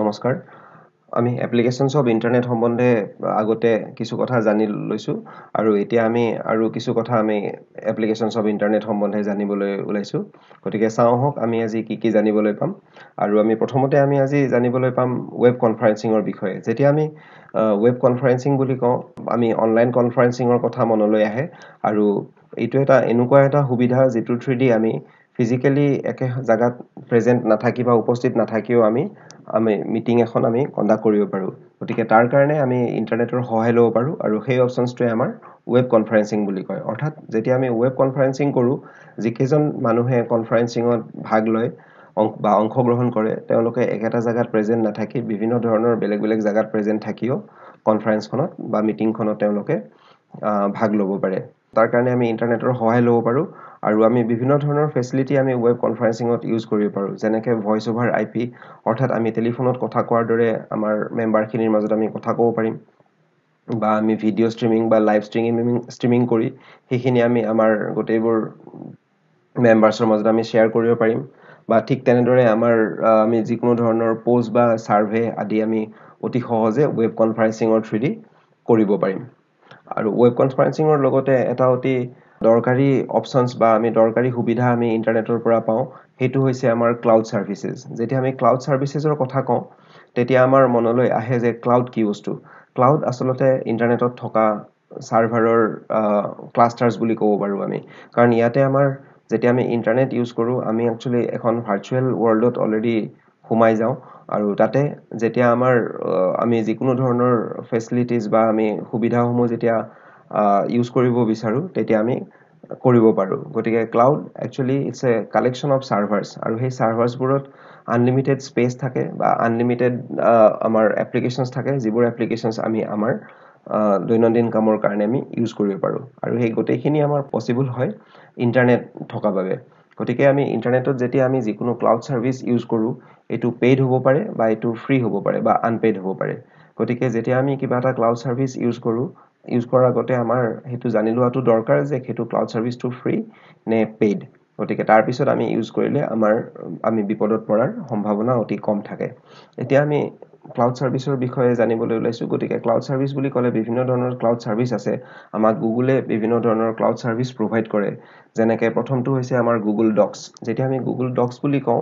নমস্কাৰ আমি এপ্লিকেশ্যনচ of internet সম্বন্ধে আগতে কিছু কথা জানি লৈছোঁ আৰু এতিয়া আমি আৰু কিছু কথা আমি এপ্লিকেশ্যনছ অফ ইণ্টাৰনেট সম্বন্ধে জানিবলৈ ওলাইছোঁ গতিকে চাওঁ হওক আমি আজি কি কি জানিবলৈ পাম আৰু আমি প্ৰথমতে আমি আজি জানিবলৈ পাম ৱেব কনফাৰেঞ্চিঙৰ বিষয়ে যেতিয়া আমি ৱেব কনফাৰেঞ্চিং বুলি কওঁ আমি অনলাইন কনফাৰেঞ্চিঙৰ কথা মনলৈ আহে আৰু এইটো এটা এনেকুৱা এটা সুবিধা যিটোৰ থ্ৰুদি আমি ফিজিকেলি একে জেগাত প্ৰেজেণ্ট নাথাকি বা উপস্থিত নাথাকিও আমি আমি মিটিং এখন আমি কণ্ডাক্ট কৰিব পাৰোঁ গতিকে তাৰ কাৰণে আমি ইণ্টাৰনেটৰ সহায় ল'ব পাৰোঁ আৰু সেই অপশ্যনছটোৱে আমাৰ ৱেব কনফাৰেঞ্চিং বুলি কয় অৰ্থাৎ যেতিয়া আমি ৱেব কনফাৰেঞ্চিং কৰোঁ যিকেইজন মানুহে কনফাৰেঞ্চিঙত ভাগ লয় বা অংশগ্ৰহণ কৰে তেওঁলোকে একেটা জেগাত প্ৰেজেণ্ট নাথাকি বিভিন্ন ধৰণৰ বেলেগ বেলেগ জেগাত প্ৰেজেণ্ট থাকিও কনফাৰেন্সখনত বা মিটিংখনত তেওঁলোকে ভাগ ল'ব পাৰে তাৰ কাৰণে আমি ইণ্টাৰনেটৰ সহায় ল'ব পাৰোঁ আৰু আমি বিভিন্ন ধৰণৰ ফেচিলিটি আমি ৱেব কনফাৰেন্সিঙত ইউজ কৰিব পাৰোঁ যেনেকৈ ভইচ অভাৰ আই পি অৰ্থাৎ আমি টেলিফোনত কথা কোৱাৰ দৰে আমাৰ মেম্বাৰখিনিৰ মাজত আমি কথা ক'ব পাৰিম বা আমি ভিডিঅ' ষ্ট্ৰিমিং বা লাইভ ষ্ট্ৰিমিং ষ্ট্ৰিমিং কৰি সেইখিনি আমি আমাৰ গোটেইবোৰ মেম্বাৰ্ছৰ মাজত আমি শ্বেয়াৰ কৰিব পাৰিম বা ঠিক তেনেদৰে আমাৰ আমি যিকোনো ধৰণৰ প'ষ্ট বা ছাৰ্ভে আদি আমি অতি সহজে ৱেব কনফাৰেন্সিঙৰ থ্ৰুদি কৰিব পাৰিম আৰু ৱেব কনফাৰেন্সিঙৰ লগতে এটা অতি দৰকাৰী অপচনছ বা আমি দৰকাৰী সুবিধা আমি ইণ্টাৰনেটৰ পৰা পাওঁ সেইটো হৈছে আমাৰ ক্লাউড ছাৰ্ভিচেছ যেতিয়া আমি ক্লাউড ছাৰ্ভিচেছৰ কথা কওঁ তেতিয়া আমাৰ মনলৈ আহে যে ক্লাউড কি বস্তু ক্লাউড আচলতে ইণ্টাৰনেটত থকা ছাৰ্ভাৰৰ ক্লাষ্টাৰ্ছ বুলি ক'ব পাৰোঁ আমি কাৰণ ইয়াতে আমাৰ যেতিয়া আমি ইণ্টাৰনেট ইউজ কৰোঁ আমি একচুৱেলি এখন ভাৰ্চুৱেল ৱৰ্ল্ডত অলৰেডি সোমাই যাওঁ আৰু তাতে যেতিয়া আমাৰ আমি যিকোনো ধৰণৰ ফেচিলিটিজ বা আমি সুবিধাসমূহ যেতিয়া ইউজ কৰিব বিচাৰোঁ তেতিয়া আমি কৰিব পাৰোঁ গতিকে cloud actually it's a collection of servers আৰু সেই ছাৰ্ভাৰছবোৰত আনলিমিটেড স্পেচ থাকে বা আনলিমিটেড আমাৰ এপ্লিকেশ্যনছ থাকে যিবোৰ এপ্লিকেশ্যনছ আমি আমাৰ দৈনন্দিন কামৰ কাৰণে আমি ইউজ কৰিব পাৰোঁ আৰু সেই গোটেইখিনি আমাৰ পচিবল হয় ইণ্টাৰনেট থকা বাবে গতিকে আমি ইণ্টাৰনেটত যেতিয়া আমি যিকোনো ক্লাউড ছাৰ্ভিচ ইউজ কৰোঁ এইটো পেইড হ'ব পাৰে বা এইটো ফ্ৰী হ'ব পাৰে বা আনপেইড হ'ব পাৰে গতিকে যেতিয়া আমি কিবা এটা ক্লাউড ছাৰ্ভিচ ইউজ কৰোঁ ইউজ কৰাৰ আগতে আমাৰ সেইটো জানি লোৱাটো দৰকাৰ যে সেইটো ক্লাউড চাৰ্ভিচটো ফ্ৰী নে পেইড গতিকে তাৰপিছত আমি ইউজ কৰিলে আমাৰ আমি বিপদত পৰাৰ সম্ভাৱনা অতি কম থাকে এতিয়া আমি ক্লাউড চাৰ্ভিচৰ বিষয়ে জানিবলৈ ওলাইছোঁ গতিকে ক্লাউড চাৰ্ভিচ বুলি ক'লে বিভিন্ন ধৰণৰ ক্লাউড চাৰ্ভিচ আছে আমাক গুগলে বিভিন্ন ধৰণৰ ক্লাউড চাৰ্ভিচ প্ৰভাইড কৰে যেনেকৈ প্ৰথমটো হৈছে আমাৰ গুগল ডক্স যেতিয়া আমি গুগল ডক্স বুলি কওঁ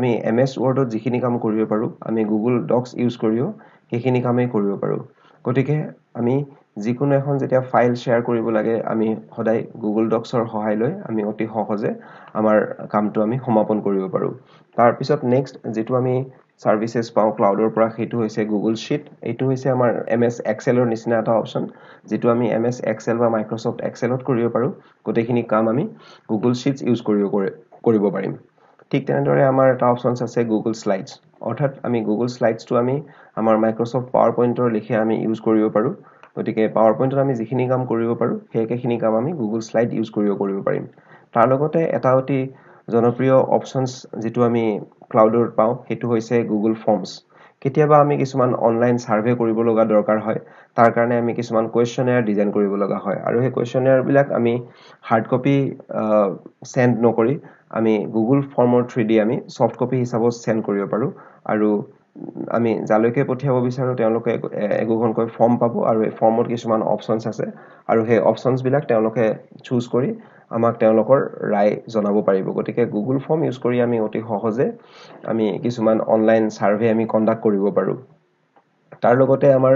আমি এম এছ ৱৰ্ডত যিখিনি কাম কৰিব পাৰোঁ আমি গুগল ডক্স ইউজ কৰিও সেইখিনি কামেই কৰিব পাৰোঁ গতিকে আমি যিকোনো এখন যেতিয়া ফাইল শ্বেয়াৰ কৰিব লাগে আমি সদায় গুগল ডক্সৰ সহায় লৈ আমি অতি সহজে আমাৰ কামটো আমি সমাপন কৰিব পাৰোঁ তাৰপিছত নেক্সট যিটো আমি ছাৰ্ভিচেছ পাওঁ ক্লাউডৰ পৰা সেইটো হৈছে গুগল শ্বিট এইটো হৈছে আমাৰ এম এছ এক্সেলৰ নিচিনা এটা অপশ্যন যিটো আমি এম এছ এক্সেল বা মাইক্ৰ'ছফ্ট এক্সেলত কৰিব পাৰোঁ গোটেইখিনি কাম আমি গুগল শ্বিটছ ইউজ কৰিব কৰিব পাৰিম ঠিক তেনেদৰে আমাৰ এটা অপশ্যনছ আছে গুগল শ্লাইডছ অৰ্থাৎ আমি গুগল শ্লাইডছটো আমি আমাৰ মাইক্ৰ'ছফ্ট পাৱাৰ পইণ্টৰ লেখীয়া আমি ইউজ কৰিব পাৰোঁ গতিকে পাৱাৰ পইণ্টত আমি যিখিনি কাম কৰিব পাৰোঁ সেই একেখিনি কাম আমি গুগল শ্লাইড ইউজ কৰিব কৰিব পাৰিম তাৰ লগতে এটা অতি জনপ্ৰিয় অপশ্যনছ যিটো আমি ক্লাউডত পাওঁ সেইটো হৈছে গুগল ফৰ্মছ কেতিয়াবা আমি কিছুমান অনলাইন ছাৰ্ভে কৰিব লগা দৰকাৰ হয় তাৰ কাৰণে আমি কিছুমান কুৱেশ্যনেয়াৰ ডিজাইন কৰিব লগা হয় আৰু সেই কুৱেশ্যনেয়াৰবিলাক আমি হাৰ্ড কপি চেণ্ড নকৰি আমি গুগল ফৰ্মৰ থ্ৰুইদি আমি চফ্ট কপি হিচাপত চেণ্ড কৰিব পাৰোঁ আৰু আমি যালৈকে পঠিয়াব বিচাৰোঁ তেওঁলোকে এগোখনকৈ ফৰ্ম পাব আৰু এই ফৰ্মত কিছুমান অপশ্যনছ আছে আৰু সেই অপশ্যনছবিলাক তেওঁলোকে চুজ কৰি আমাক তেওঁলোকৰ ৰায় জনাব পাৰিব গতিকে গুগল ফৰ্ম ইউজ কৰি আমি অতি সহজে আমি কিছুমান অনলাইন ছাৰ্ভে আমি কণ্ডাক্ট কৰিব পাৰোঁ তাৰ লগতে আমাৰ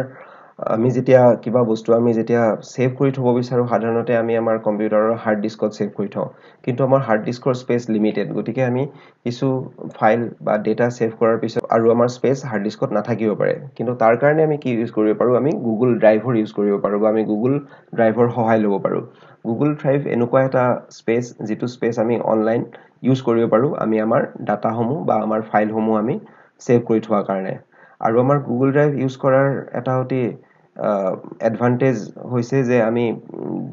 আমি যেতিয়া কিবা বস্তু আমি যেতিয়া ছেভ কৰি থ'ব বিচাৰোঁ সাধাৰণতে আমি আমাৰ কম্পিউটাৰৰ হাৰ্ড ডিস্কত ছেভ কৰি থওঁ কিন্তু আমাৰ হাৰ্ড ডিস্কৰ স্পেচ লিমিটেড গতিকে আমি কিছু ফাইল বা ডেটা ছেভ কৰাৰ পিছত আৰু আমাৰ স্পেচ হাৰ্ড ডিস্কত নাথাকিব পাৰে কিন্তু তাৰ কাৰণে আমি কি ইউজ কৰিব পাৰোঁ আমি গুগল ড্ৰাইভৰ ইউজ কৰিব পাৰোঁ বা আমি গুগল ড্ৰাইভৰ সহায় ল'ব পাৰোঁ গুগল ড্ৰাইভ এনেকুৱা এটা স্পেচ যিটো স্পেচ আমি অনলাইন ইউজ কৰিব পাৰোঁ আমি আমাৰ ডাটাসমূহ বা আমাৰ ফাইলসমূহ আমি ছেভ কৰি থোৱাৰ কাৰণে আৰু আমাৰ গুগল ড্ৰাইভ ইউজ কৰাৰ এটা অতি এডভান্টেজ হৈছে যে আমি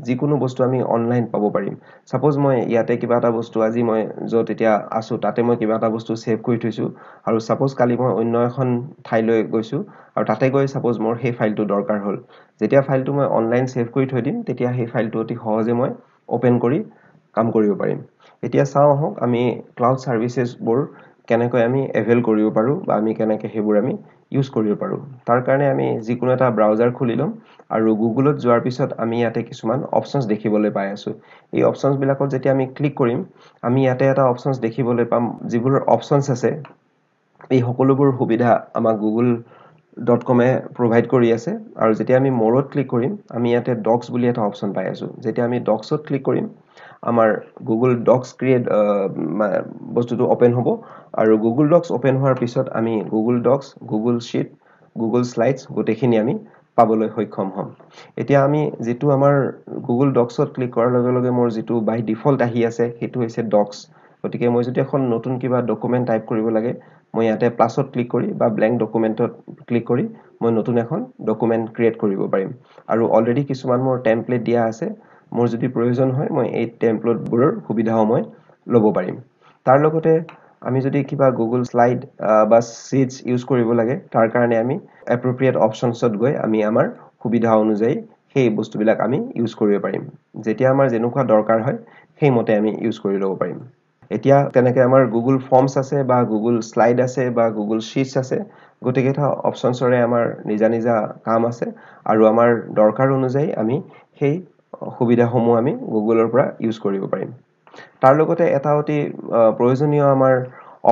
যিকোনো বস্তু আমি অনলাইন পাব পাৰিম ছাপ'জ মই ইয়াতে কিবা এটা বস্তু আজি মই য'ত এতিয়া আছোঁ তাতে মই কিবা এটা বস্তু ছেভ কৰি থৈছোঁ আৰু ছাপ'জ কালি মই অন্য এখন ঠাইলৈ গৈছোঁ আৰু তাতে গৈ ছাপ'জ মোৰ সেই ফাইলটো দৰকাৰ হ'ল যেতিয়া ফাইলটো মই অনলাইন ছেভ কৰি থৈ দিম তেতিয়া সেই ফাইলটো অতি সহজে মই অ'পেন কৰি কাম কৰিব পাৰিম এতিয়া চাওঁ আহক আমি ক্লাউড ছাৰ্ভিচেছবোৰ কেনেকৈ আমি এভেইল কৰিব পাৰোঁ বা আমি কেনেকৈ সেইবোৰ আমি ইউজ কৰিব পাৰোঁ তাৰ কাৰণে আমি যিকোনো এটা ব্ৰাউজাৰ খুলি ল'ম আৰু গুগলত যোৱাৰ পিছত আমি ইয়াতে কিছুমান অপশ্যনছ দেখিবলৈ পাই আছোঁ এই অপশ্যনছবিলাকত যেতিয়া আমি ক্লিক কৰিম আমি ইয়াতে এটা অপশ্যনছ দেখিবলৈ পাম যিবোৰ অপশ্যনছ আছে এই সকলোবোৰ সুবিধা আমাক গুগল ডট কমে প্ৰভাইড কৰি আছে আৰু যেতিয়া আমি মৰত ক্লিক কৰিম আমি ইয়াতে ডক্স বুলি এটা অপশ্যন পাই আছোঁ যেতিয়া আমি ডক্সত ক্লিক কৰিম আমাৰ গুগল ডক্স ক্ৰিয়েট বস্তুটো অ'পেন হ'ব আৰু গুগল ডক্স অ'পেন হোৱাৰ পিছত আমি Google Docs Google sheet Google slides গোটেইখিনি আমি পাবলৈ সক্ষম হম এতিয়া আমি যিটো আমাৰ গুগল ডক্সত ক্লিক কৰাৰ লগে লগে মোৰ যিটো বাই ডিফল্ট আহি আছে সেইটো হৈছে ডক্স গতিকে মই যদি এখন নতুন কিবা ডকুমেণ্ট টাইপ কৰিব লাগে মই ইয়াতে প্লাছত ক্লিক কৰি বা ব্লেংক ডকুমেণ্টত ক্লিক কৰি মই নতুন এখন ডকুমেণ্ট ক্ৰিয়েট কৰিব পাৰিম আৰু অলৰেডি কিছুমান মোৰ টেম্পলেট দিয়া আছে মোৰ যদি প্ৰয়োজন হয় মই এই টেম্পলেটবোৰৰ সুবিধাও মই ল'ব পাৰিম তাৰ লগতে আমি যদি কিবা গুগল শ্লাইড বা ছিটছ ইউজ কৰিব লাগে তাৰ কাৰণে আমি এপ্ৰপ্ৰিয়েট অপশ্যনছত গৈ আমি আমাৰ সুবিধা অনুযায়ী সেই বস্তুবিলাক আমি ইউজ কৰিব পাৰিম যেতিয়া আমাৰ যেনেকুৱা দৰকাৰ হয় সেইমতে আমি ইউজ কৰি ল'ব পাৰিম এতিয়া তেনেকৈ আমাৰ গুগল ফৰ্মছ আছে বা গুগল শ্লাইড আছে বা গুগল চিটছ আছে গোটেইকেইটা অপশ্যনছৰে আমাৰ নিজা নিজা কাম আছে আৰু আমাৰ দৰকাৰ অনুযায়ী আমি সেই সুবিধাসমূহ আমি গুগলৰ পৰা ইউজ কৰিব পাৰিম তাৰ লগতে এটা অতি প্ৰয়োজনীয় আমাৰ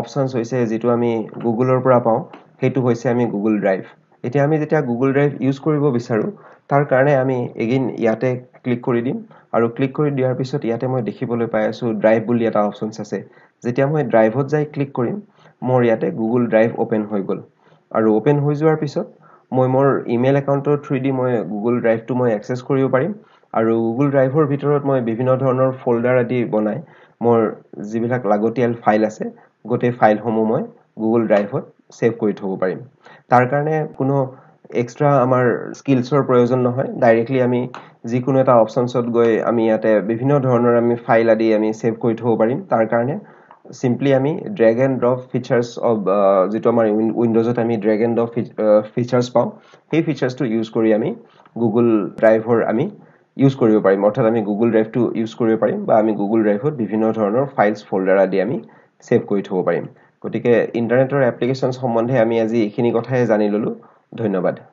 অপশ্যনছ হৈছে যিটো আমি গুগলৰ পৰা পাওঁ সেইটো হৈছে আমি গুগল ড্ৰাইভ এতিয়া আমি যেতিয়া গুগল ড্ৰাইভ ইউজ কৰিব বিচাৰোঁ তাৰ কাৰণে আমি এগেইন ইয়াতে ক্লিক কৰি দিম আৰু ক্লিক কৰি দিয়াৰ পিছত ইয়াতে মই দেখিবলৈ পাই আছোঁ ড্ৰাইভ বুলি এটা অপশ্যনছ আছে যেতিয়া মই ড্ৰাইভত যাই ক্লিক কৰিম মোৰ ইয়াতে গুগল ড্ৰাইভ অ'পেন হৈ গ'ল আৰু অ'পেন হৈ যোৱাৰ পিছত মই মোৰ ইমেইল একাউণ্টৰ থ্ৰুইদি মই গুগল ড্ৰাইভটো মই এক্সেছ কৰিব পাৰিম আৰু গুগল ড্ৰাইভৰ ভিতৰত মই বিভিন্ন ধৰণৰ ফল্ডাৰ আদি বনাই মোৰ যিবিলাক লাগতিয়াল ফাইল আছে গোটেই ফাইলসমূহ মই গুগল ড্ৰাইভত ছেভ কৰি থ'ব পাৰিম তাৰ কাৰণে কোনো এক্সট্ৰা আমাৰ স্কিলছৰ প্ৰয়োজন নহয় ডাইৰেক্টলি আমি যিকোনো এটা অপশ্যনছত গৈ আমি ইয়াতে বিভিন্ন ধৰণৰ আমি ফাইল আদি আমি ছেভ কৰি থ'ব পাৰিম তাৰ কাৰণে চিম্পলি আমি drag and drop features of যিটো আমাৰ উইণ্ড'জত আমি ড্ৰেগ এণ্ড ড্ৰপ ফিচাৰ্ছ পাওঁ সেই ফিচাৰ্ছটো ইউজ কৰি আমি গুগল ড্ৰাইভৰ আমি ইউজ কৰিব পাৰিম অৰ্থাৎ আমি গুগল ড্ৰাইভটো ইউজ কৰিব পাৰিম বা আমি গুগল ড্ৰাইভত বিভিন্ন ধৰণৰ ফাইলছ ফল্ডাৰ আদি আমি ছেভ কৰি থ'ব পাৰিম গতিকে ইণ্টাৰনেটৰ এপ্লিকেশ্যন সম্বন্ধে আমি আজি এইখিনি কথাই জানি ল'লোঁ ধন্যবাদ